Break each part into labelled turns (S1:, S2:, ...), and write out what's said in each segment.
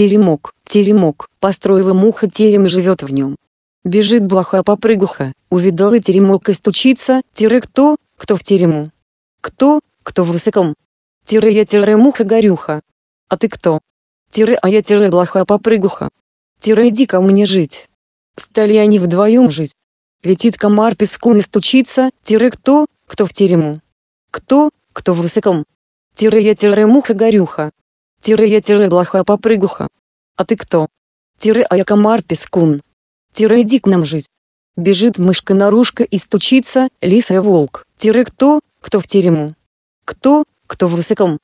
S1: Теремок, теремок, построила муха терем и живет в нем. Бежит блоха-попрыгуха, увидала теремок и стучится, тире кто, кто в терему. Кто, кто в высоком. Тире я тире муха-горюха. А ты кто? Тире а я тире блоха-попрыгуха. Тире иди ко мне жить. Стали они вдвоем жить. Летит комар пескун и стучится, тире кто, кто в терему. Кто, кто в высоком. Тире я тире муха-горюха. Тире я тире блоха попрыгуха. А ты кто? Тире а я комар пескун. Тире иди к нам жить. Бежит мышка наружка и стучится, лиса и волк. Тире кто, кто в терему? Кто, кто в высоком?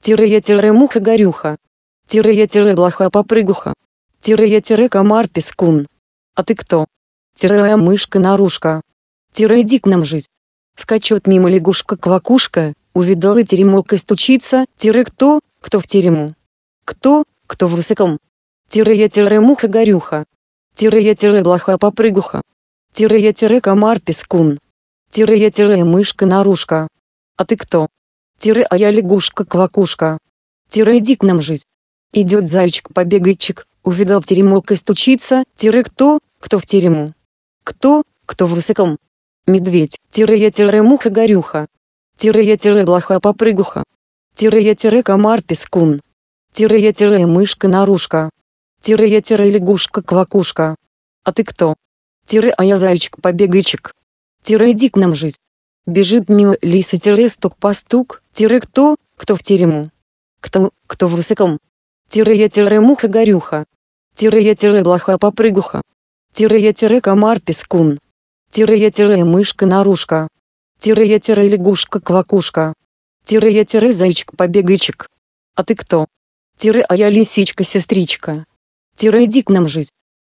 S1: Тире я тире муха-горюха. Тире я тире блоха попрыгуха. Тире я тире комар пескун. А ты кто? Тире а я мышка наружка. Тире иди к нам жить. Скачет мимо лягушка-квакушка, увидала теремок и стучится, тире кто, кто в тюрьму? Кто, кто в высоком. Тире-муха-горюха. Тире-блоха-попрыгуха. Тире-комар-пескун. Тире-мышка-нарушка. А ты кто? Тире, а я лягушка-квакушка. Тире, иди к нам жить. Идет зайчик-побегайчик, увидал теремок и стучится, тире кто, кто в тюрьму? Кто, кто в высоком. Медведь, тире-я-тире-муха-горюха. Тире-я-тире-блоха-попрыгуха. Тире-комар пескун. Тире-мышка-нарушка. я Тире-лягушка-квакушка. А ты кто? Тире, а я зайчик-побегайчик. Тире, иди к нам жить. Бежит мимо лиса тире стук-постук, тире кто, кто в терему. Кто, кто в высоком. Тире-я-тире муха-горюха. Тире-я-тире блоха-попрыгуха. Тире-я-тире комар-пескун. Тире-я-тире мышка-нарушка. Тире-я-тире лягушка-квакушка. Тиры я тиры зайчик побегайчик. А ты кто? Тиры а я лисичка-сестричка. Тиры иди к нам жить.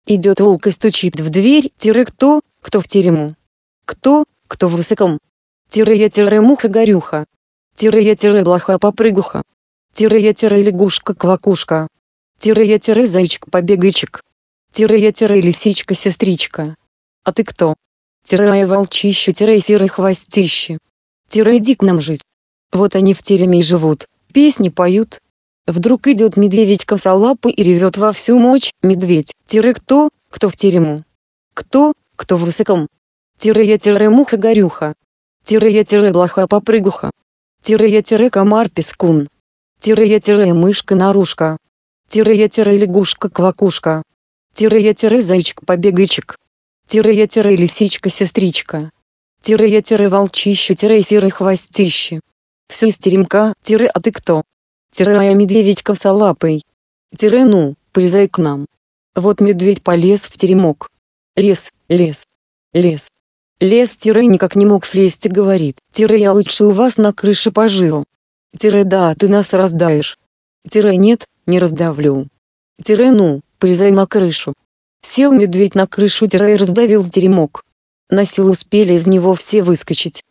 S1: Идет волк и стучит в дверь, Тиры кто, кто в тюрьму? Кто, кто в высоком. Тиры я тиры муха-горюха. Тиры я тиры блоха-попрыгуха. Тиры я тиры лягушка-квакушка. Тиры я тиры зайчик-побегайчик. Тиры я тиры лисичка-сестричка. А ты кто? Тире я волчище, тиры серый хвостище. Тиры иди к нам жить. Вот они в тереме и живут, песни поют. Вдруг идет медведь косолапый и ревет во всю мочь, медведь, тире кто, кто в терему. Кто, кто в высоком. Тире я тире муха горюха. Тире я тире блоха попрыгуха. Тире я тире комар пескун. Тире я тире мышка нарушка. Тире я тире лягушка квакушка. Тире я тире зайчик побегайчик. Тире я тире лисичка сестричка. Тире я тире волчище тире серый хвостище. Все истеремка, тире а ты кто? Тире а я медведь косолапый. Тире ну, полезай к нам. Вот медведь полез в теремок. Лес, лес, лес. Лес тире никак не мог влезть и говорит, тире я лучше у вас на крыше пожил. Тире да, ты нас раздаешь. Тире нет, не раздавлю. Тире ну, полезай на крышу. Сел медведь на крышу тире и раздавил теремок. На силу успели из него все выскочить.